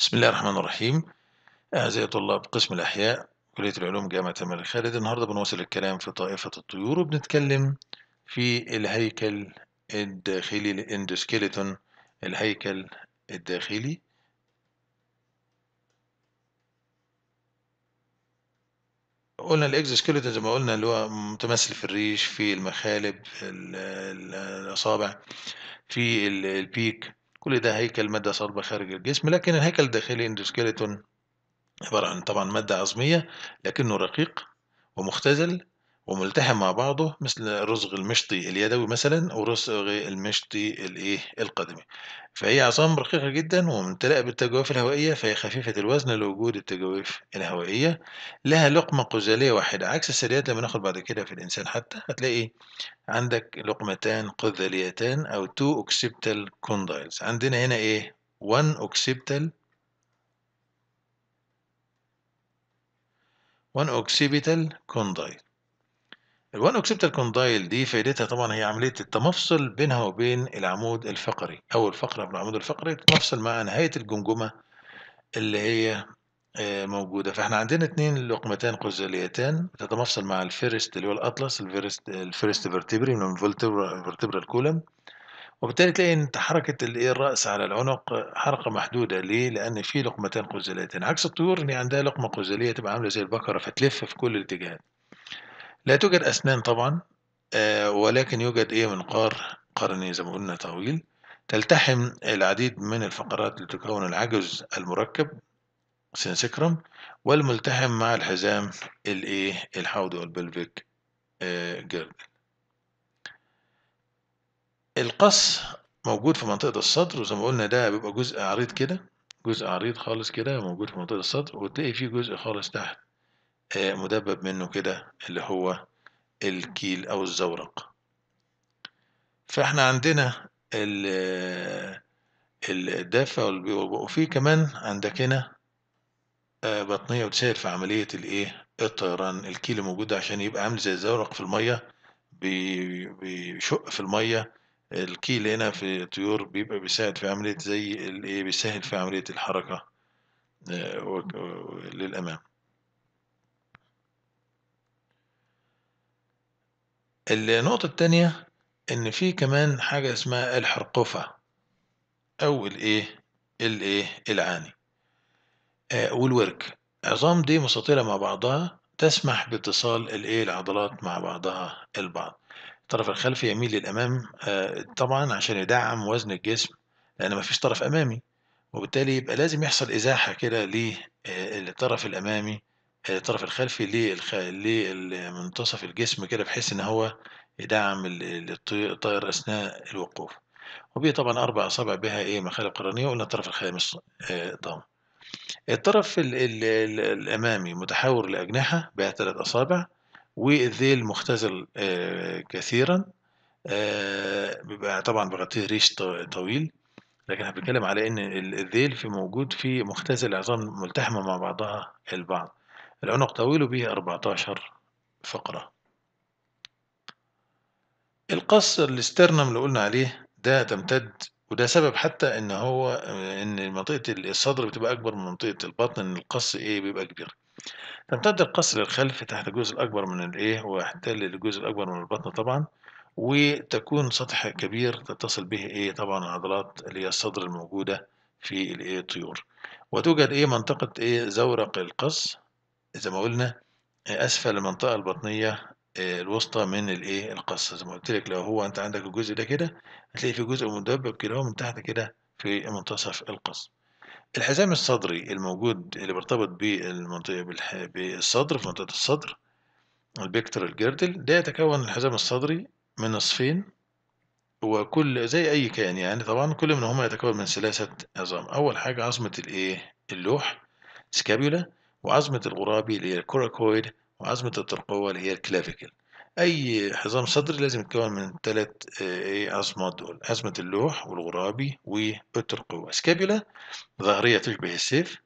بسم الله الرحمن الرحيم أعزائي طلاب قسم الأحياء كلية العلوم جامعة الملك خالد النهاردة بنواصل الكلام في طائفة الطيور وبنتكلم في الهيكل الداخلي الاندوسكيلتون الهيكل الداخلي قلنا الاكزوسكيلتون زي ما قلنا اللي هو متمثل في الريش في المخالب الأصابع في البيك كل ده هيكل مادة صلبة خارج الجسم لكن الهيكل الداخلي اندوسكيلتون عبارة عن طبعا مادة عظمية لكنه رقيق ومختزل وملتحم مع بعضه مثل رزغ المشطي اليدوي مثلا ورزغ المشطي الايه القدمي فهي عصام رقيقة جدا وممتلئة بالتجوافل الهوائية فهي خفيفة الوزن لوجود التجويف الهوائية لها لقمة قزالية واحدة عكس الثدييات لما ناخد بعد كده في الإنسان حتى هتلاقي عندك لقمتان قزاليتان أو تو أوكسيبتال كوندايلز عندنا هنا إيه وان أوكسيبتال وان أوكسيبتال كوندايل الوان اوكسبتال كوندايل دي فائدتها طبعا هي عمليه التمفصل بينها وبين العمود الفقري او الفقره من العمود الفقري تتمفصل مع نهايه الجمجمه اللي هي آه، موجودة فاحنا عندنا اتنين لقمتان قزليتان تتمفصل مع الفيرست اللي هو الأطلس الفيرست الفيرست فيرتبري من الفيرتبرا الكولم وبالتالي تلاقي ان حركة الرأس على العنق حركة محدودة ليه؟ لأن في لقمتان قزليتان عكس الطيور اللي عندها لقمة قزلية تبقى عاملة زي البكره فتلف في كل الاتجاهات لا توجد أسنان طبعا آه، ولكن يوجد إيه منقار قرني زي ما قلنا طويل تلتحم العديد من الفقرات لتكون العجز المركب سينسكرم والملتحم مع الحزام الايه الحوض والبلفيك آه جيرد القص موجود في منطقة الصدر وزي ما قلنا ده بيبقى جزء عريض كده جزء عريض خالص كده موجود في منطقة الصدر وتلاقي فيه جزء خالص تحت آه، مدبب منه كده اللي هو الكيل أو الزورق فاحنا عندنا آه، الدافع وفي كمان عندك هنا آه، بطنية بتساعد في عملية الايه الطيران الكيل موجود عشان يبقى عامل زي الزورق في المية بيشق في المية الكيل هنا في الطيور بيبقى بيساعد في عملية زي الايه بيسهل في عملية الحركة للأمام النقطة التانية إن في كمان حاجة اسمها الحرقفة أو الإيه الإيه العاني آه والورك عظام دي مستطيلة مع بعضها تسمح باتصال الإيه العضلات مع بعضها البعض الطرف الخلفي يميل للأمام آه طبعا عشان يدعم وزن الجسم لأن مفيش طرف أمامي وبالتالي يبقى لازم يحصل إزاحة كده للطرف آه، الأمامي الطرف آه، الخلفي للخ... لمنتصف الجسم كده بحيث إن هو يدعم الطائر أثناء الوقوف وبيه طبعا أربع أصابع بها إيه مخالب قرنية وقلنا الطرف الخامس آه، ضم الطرف ال ال ال الأمامي متحاور لأجنحة بها ثلاث أصابع والذيل مختزل آه، كثيرا بيبقى طبعا بغطيه ريش طويل لكن احنا بنتكلم على ان الذيل في موجود في مختزل عظام ملتحمه مع بعضها البعض العنق طويل وبه 14 فقرة القص الاسترنم اللي قلنا عليه ده تمتد وده سبب حتى ان هو ان منطقة الصدر بتبقى اكبر من منطقة البطن ان القص ايه بيبقى كبير تمتد القص للخلف تحت الجزء الاكبر من الايه ويحتل الجزء الاكبر من البطن طبعا وتكون سطح كبير تتصل به ايه طبعا العضلات اللي هي الصدر الموجودة في الايه الطيور وتوجد ايه منطقة ايه زورق القص زي ما قلنا اسفل المنطقه البطنيه آه، الوسطى من الايه القص زي ما قلت لك لو هو انت عندك الجزء ده كده هتلاقي في جزء مدبب كده هو من تحت كده في منتصف القص الحزام الصدري الموجود اللي بيرتبط بالمنطقه بالصدر في منطقه الصدر البكتر الجردل ده يتكون الحزام الصدري من نصفين وكل زي اي كائن يعني طبعا كل منهما يتكون من ثلاثه عظام اول حاجه عظمه الايه اللوح سكابيولا وعظمة الغرابي اللي هي الكوراكويد وعظمة الترقوة اللي هي الكلافيكل أي حزام صدري لازم يتكون من ثلاث آه، إيه، عظمات دول عظمة اللوح والغرابي والترقوة سكابيولا ظهرية تشبه السيف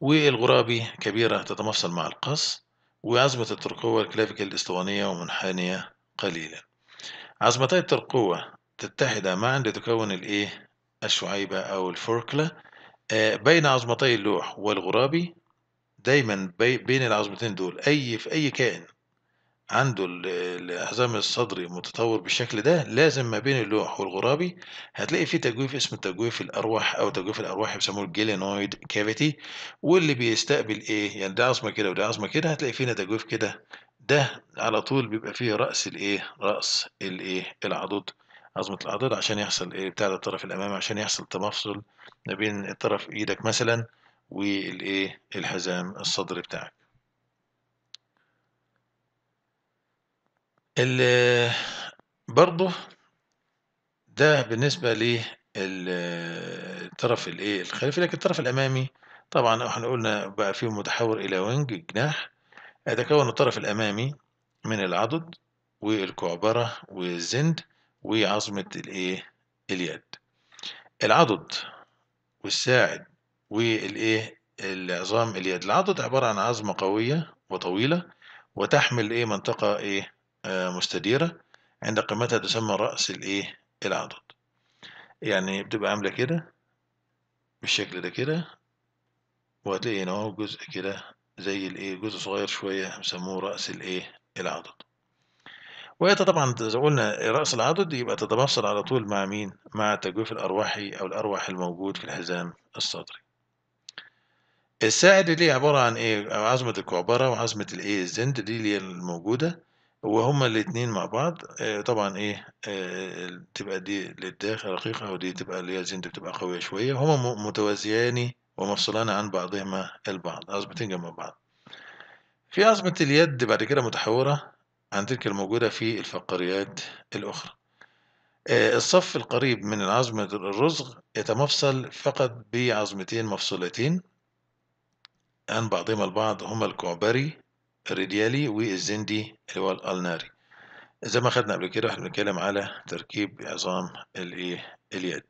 والغرابي كبيرة تتمفصل مع القص وعظمة الترقوة الكلافيكل الاسطوانية ومنحنية قليلا عظمتي الترقوة تتحد معا لتكون الايه الشعيبة أو الفوركلا آه، بين عظمتي اللوح والغرابي دايما بي بين العظمتين دول اي في اي كائن عنده الحزام الصدري متطور بالشكل ده لازم ما بين اللوح والغرابي هتلاقي فيه تجويف اسمه تجويف الارواح او تجويف الارواح بيسموه الجيلينويد كافيتي واللي بيستقبل ايه يعني ده عظمه كده وده عظمه كده هتلاقي فينا تجويف كده ده على طول بيبقى فيه راس الايه راس الايه العضد عظمة العضل عشان يحصل ايه بتاع الطرف الأمامي عشان يحصل تمفصل ما بين الطرف إيدك مثلا والايه الحزام الصدري بتاعك ال برضه ده بالنسبة للطرف الايه الخلفي لكن الطرف الأمامي طبعا احنا قلنا بقى فيه متحول إلى وينج الجناح يتكون الطرف الأمامي من العضد والكعبرة والزند وعظمة الايه اليد العضد والساعد والايه العظام اليد العضد عبارة عن عظمة قوية وطويلة وتحمل ايه منطقة ايه آه، مستديرة عند قيمتها تسمى رأس الايه العضد يعني بتبقى عاملة كده بالشكل ده كده وهتلاقي هنا هو جزء كده زي الايه جزء صغير شوية بيسموه رأس الايه العضد وهي طبعا زي ما قلنا رأس العضد يبقى تتمثل على طول مع مين؟ مع التجويف الأرواحي أو الأرواح الموجود في الحزام الصدري. الساعد دي عبارة عن إيه؟ أو عظمة الكعبرة وعظمة الإيه؟ الزند دي اللي الموجودة وهما الاتنين مع بعض آه، طبعا إيه؟ آه، تبقى دي للداخل رقيقة ودي تبقى اللي هي الزند بتبقى قوية شوية هما متوازيان ومفصلان عن بعضهما البعض عظمتين جنب بعض. في عظمة اليد بعد كده متحورة عن تلك الموجودة في الفقريات الأخرى آه، الصف القريب من عظمة الرزغ يتمفصل فقط بعظمتين مفصولتين عن بعضهما البعض هما الكعبري الريديالي والزندي اللي هو الألناري زي ما خدنا قبل كده احنا بنتكلم على تركيب عظام اليد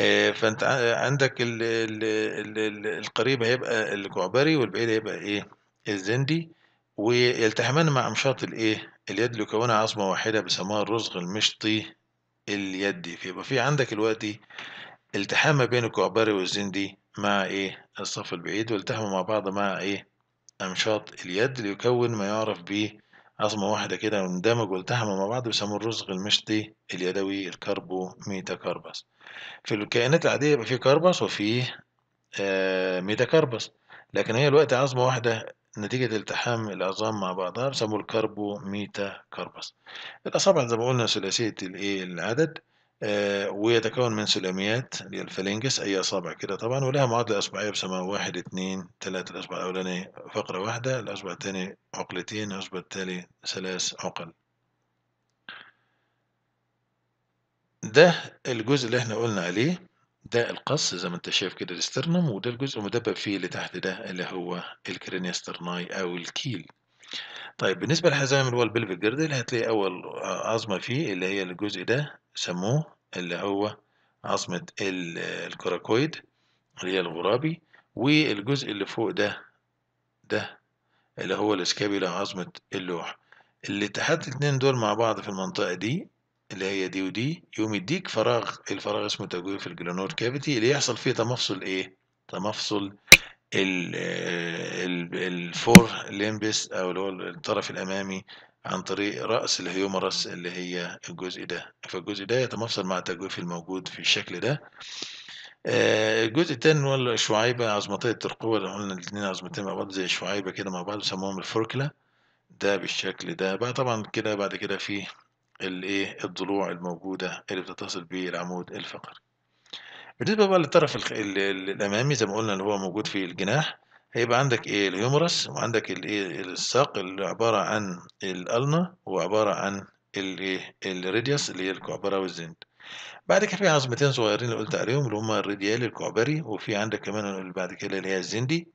آه، فانت عندك ال ال القريب هيبقى الكعبري والبعيد هيبقى ايه الزندي ويلتحمان مع مشاط الايه اليد كونها عظمه واحده بيسموها الرزغ المشطي اليدي فيبقى في عندك دي التحام ما بين الكعبري والزندي مع ايه الصف البعيد والتحموا مع بعض مع ايه امشاط اليد ليكون ما يعرف ب عظمة واحدة كده واندمج والتحموا مع بعض بيسموه الرزغ المشطي اليدوي الكربو ميتا في الكائنات العادية يبقى فيه كربس وفيه آه ميتا لكن هي الوقت عظمة واحدة نتيجة التحام العظام مع بعضها بيسموه الكربو ميتا كربس الأصابع زي ما قلنا ثلاثية الإيه العدد آه ويتكون من سلاميات اللي الفالينجس أي أصابع كده طبعا ولها معادلة أصبعية بيسموها واحد اتنين تلاتة الأصبع الأولاني فقرة واحدة الأصبع التاني عقلتين الأصبع التالي ثلاث عقل ده الجزء اللي احنا قلنا عليه ده القص زي ما انت شايف كده الاسترنم وده الجزء المدبب فيه اللي تحت ده اللي هو الكرينيسترناي او الكيل طيب بالنسبة لحزام اللي هو البلفيك جردل هتلاقي أول عظمة فيه اللي هي الجزء ده سموه اللي هو عظمة الكراكويد اللي هي الغرابي والجزء اللي فوق ده ده اللي هو الاسكابيلا عظمة اللوح اللي تحت الاتنين دول مع بعض في المنطقة دي اللي هي دي ودي يقوم يديك فراغ الفراغ اسمه تجويف الجلانور كافيتي اللي يحصل فيه تمفصل ايه تمفصل آه، الفور ليمبس او اللي هو الطرف الامامي عن طريق رأس الهيومرس اللي هي الجزء ده فالجزء ده يتمفصل مع التجويف الموجود في الشكل ده آه، الجزء التاني هو الشعيبة عظمتي الترقوة اللي قلنا الاتنين عظمتين مع بعض زي الشعيبة كده مع بعض بيسموهم الفوركلا ده بالشكل ده بقى طبعا كده بعد كده فيه الايه الضلوع الموجودة اللي بتتصل بالعمود الفقري بالنسبة بقى للطرف الأمامي زي ما قلنا اللي هو موجود في الجناح هيبقى عندك ايه الهيومرس وعندك الايه الساق اللي عبارة عن الألنا وعبارة عن الايه الراديوس اللي هي الكعبرة والزند بعد كده في عظمتين صغيرين اللي قلت عليهم اللي هما الراديال الكعبري وفي عندك كمان اللي بعد كده اللي هي الزندي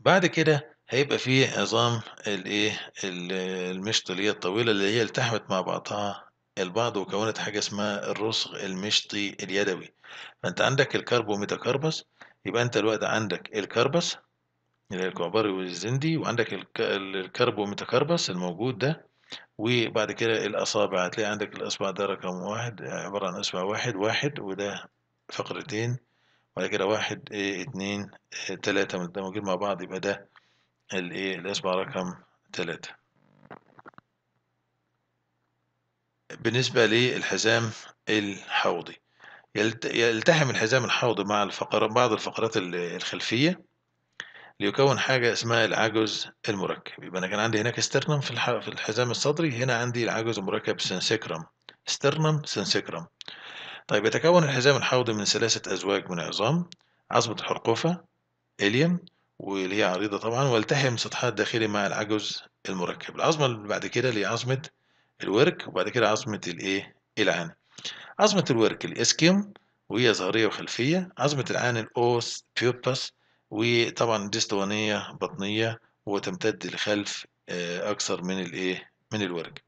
بعد كده هيبقى فيه عظام الايه المشط اللي هي الطويلة اللي هي التحمت مع بعضها البعض وكونت حاجة اسمها الرسغ المشطي اليدوي فأنت عندك الكربوميتاكربس يبقى أنت الوقت عندك الكربس اللي هي الكعبري والزندي وعندك الكربوميتاكربس الموجود ده وبعد كده الأصابع هتلاقي عندك الأصبع ده رقم واحد عبارة عن أصبع واحد واحد وده فقرتين وبعد كده واحد إيه، اتنين إيه، تلاتة ده موجود مع بعض يبقى ده الايه الاصبع رقم ثلاثة بالنسبة للحزام الحوضي يلتحم الحزام الحوضي مع الفقر بعض الفقرات الخلفية ليكون حاجة اسمها العجز المركب يبقى أنا كان عندي هناك استرنم في, في الحزام الصدري هنا عندي العجز المركب سنسكرم استرنم سنسكرم طيب يتكون الحزام الحوضي من ثلاثة أزواج من عظام عظمة الحرقوفة إليم واللي هي عريضة طبعا والتحم سطحها الداخلي مع العجز المركب العظمة اللي بعد كده اللي هي عظمة الورك وبعد كده عظمة الايه العاني عظمة الورك الاسكيوم وهي ظهرية وخلفية عظمة العاني الأوس بيوبس وطبعا ديستوانية بطنية وتمتد لخلف آه، أكثر من الإيه من الورك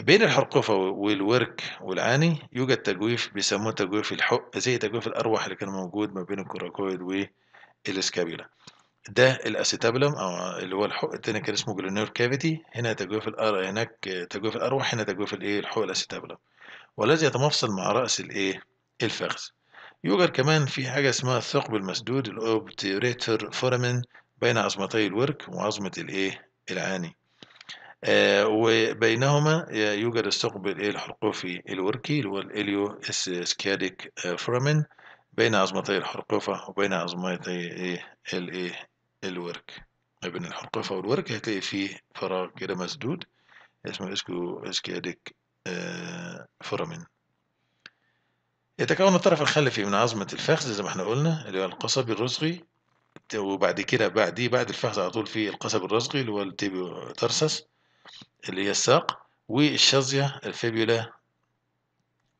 بين الحرقفة والورك والعاني يوجد تجويف بيسموه تجويف الحق زي تجويف الأروح اللي كان موجود ما بين الكوراكويد والإسكابيلا ده الاسيتابلم او اللي هو الحق التاني كان اسمه جلونير كافيتي هنا تجويف الأر... هناك تجويف الأروح هنا تجويف الايه الحق الاسيتابلم والذي يتمفصل مع رأس الايه الفخذ يوجد كمان في حاجة اسمها الثقب المسدود الاوبتيريتور فورامين بين عظمتي الورك وعظمة الايه العاني آه وبينهما يوجد الثقب الايه الحرقوفي الوركي اللي هو الاليو سكياديك فورامين بين عظمتي الحرقوفة وبين عظمتي الايه إيه؟ الورك ما بين الحرقفة والورك هتلاقي فيه فراغ كده مسدود اسمه اسكو اسكياديك آه، فورامين يتكون الطرف الخلفي من عظمة الفخذ زي ما احنا قلنا اللي هو القصب الرزغي وبعد كده دي بعد الفخذ على طول في القصب الرزغي اللي هو التيبيو ترسس اللي هي الساق والشظية الفيبيولا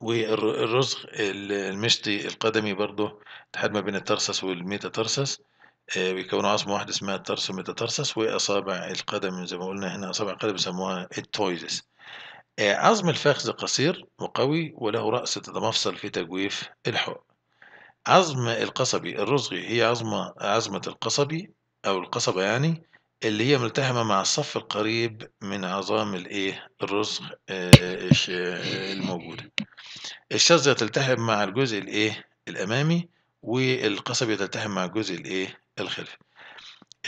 والرزغ المشطي القدمي برضه لحد ما بين الترسس والميتا ترسس آه، بيكونوا عظمة واحدة اسمها الترس ميتاترسس وأصابع القدم زي ما قلنا هنا أصابع القدم بيسموها التويزس آه، عظم الفخذ قصير وقوي وله رأس تتمفصل في تجويف الحق عظم القصبي الرزغي هي عظمة عظمة القصبي أو القصبة يعني اللي هي ملتحمة مع الصف القريب من عظام الإيه الرزغ آه، الموجودة الشظية تلتحم مع الجزء الإيه الأمامي والقصبي تلتحم مع الجزء الإيه الخلف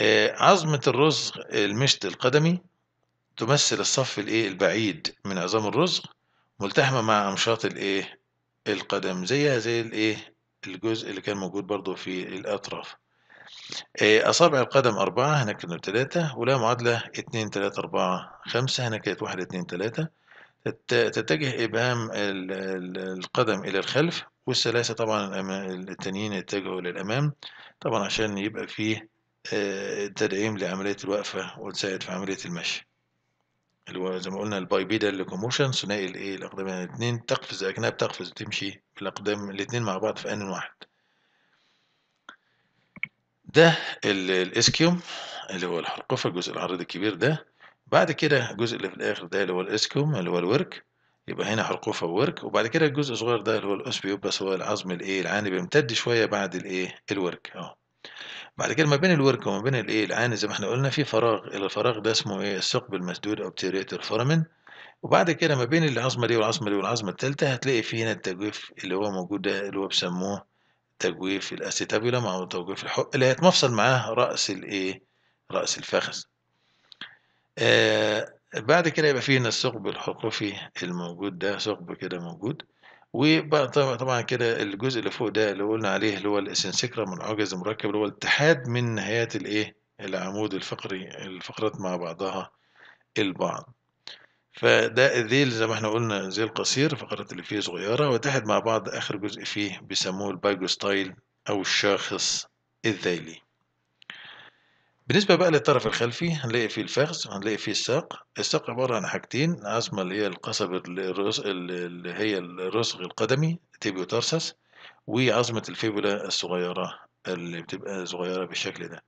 آه، عظمة الرزق المشط القدمي تمثل الصف الايه البعيد من عظام الرزق ملتحمة مع أمشاط الايه القدم زيها زي الايه الجزء اللي كان موجود برضو في الأطراف آه، أصابع القدم أربعة هناك كانوا تلاتة ولا معادلة اتنين تلاتة أربعة خمسة هنا كانت واحد اتنين تلاتة تتجه إبهام القدم إلى الخلف والثلاثة طبعا التانيين اتجهوا للأمام طبعا عشان يبقى فيه آه، تدعيم لعملية الوقفة وتساعد في عملية المشي اللي هو زي ما قلنا البايبيدال لوكوموشن ثنائي الايه الاقدام الاثنين تقفز اكنها بتقفز وتمشي بالاقدام الاثنين مع بعض في ان واحد ده الاسكيوم اللي هو الحلقفه الجزء العريض الكبير ده بعد كده الجزء اللي في الاخر ده اللي هو الاسكيوم اللي هو الورك يبقى هنا حرقوه ورك وبعد كده الجزء الصغير ده اللي هو الأسبيو بس هو العظم الايه العاني بيمتد شويه بعد الايه الورك اهو بعد كده ما بين الورك وما بين الايه العاني زي ما احنا قلنا في فراغ الفراغ ده اسمه ايه الثقب المسدود او بتيريتر فورمن وبعد كده ما بين العظمه دي والعظمه دي والعظمه الثالثه هتلاقي في هنا التجويف اللي هو موجود ده اللي هو بيسموه تجويف الاستابيولم او تجويف الحق اللي هيتمفصل معاه راس الايه راس الفخذ آه بعد كده يبقى في هنا الثقب الحقفي الموجود ده ثقب كده موجود وطبعا كده الجزء اللي فوق ده اللي قلنا عليه اللي هو الاسنسكرا عجز مركب اللي هو الاتحاد من نهايات الايه العمود الفقري الفقرات مع بعضها البعض فده الذيل زي ما احنا قلنا ذيل قصير فقرة اللي فيه صغيرة واتحد مع بعض آخر جزء فيه بيسموه البايجوستايل أو الشاخص الذيلي بالنسبة بقى للطرف الخلفي هنلاقي فيه الفخذ هنلاقي فيه الساق الساق عبارة عن حاجتين عظمة اللي هي القصب اللي هي الرسغ القدمي تيبيوتارسس وعظمة الفيبولا الصغيرة اللي بتبقى صغيرة بالشكل ده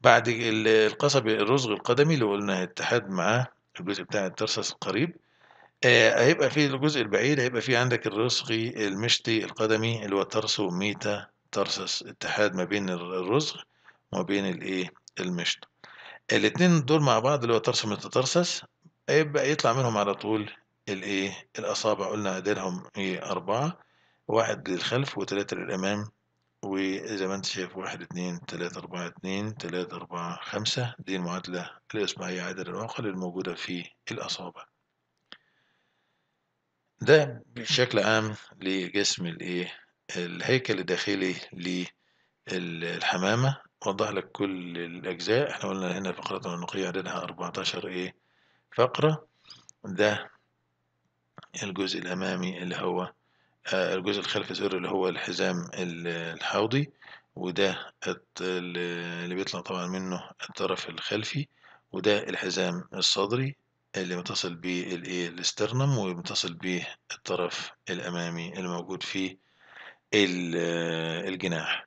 بعد القصب الرسغ القدمي اللي قلنا اتحاد معاه الجزء بتاع الترسس القريب آه هيبقى في الجزء البعيد هيبقى في عندك الرسغي المشتي القدمي اللي هو ترسو ميتا ترسس اتحاد ما بين الرسغ وما بين الايه المشط الاتنين دول مع بعض اللي هو ترسم متترسس يبقى يطلع منهم على طول الايه الاصابع قلنا اديلهم ايه اربعه واحد للخلف وتلاته للامام وزي ما انت شايف واحد اتنين تلاتة أربعة اتنين تلاتة أربعة خمسة دي المعادلة الإصبعية عدد العقل الموجودة في الأصابع ده بشكل عام لجسم الايه الهيكل الداخلي للحمامة وضح لك كل الأجزاء احنا قلنا هنا فقرة النقية عددها 14 ايه فقرة ده الجزء الأمامي اللي هو آه، الجزء الخلفي سوري اللي هو الحزام الحوضي وده اللي بيطلع طبعا منه الطرف الخلفي وده الحزام الصدري اللي متصل بالايه الاسترنم ومتصل به الطرف الأمامي الموجود في آه، الجناح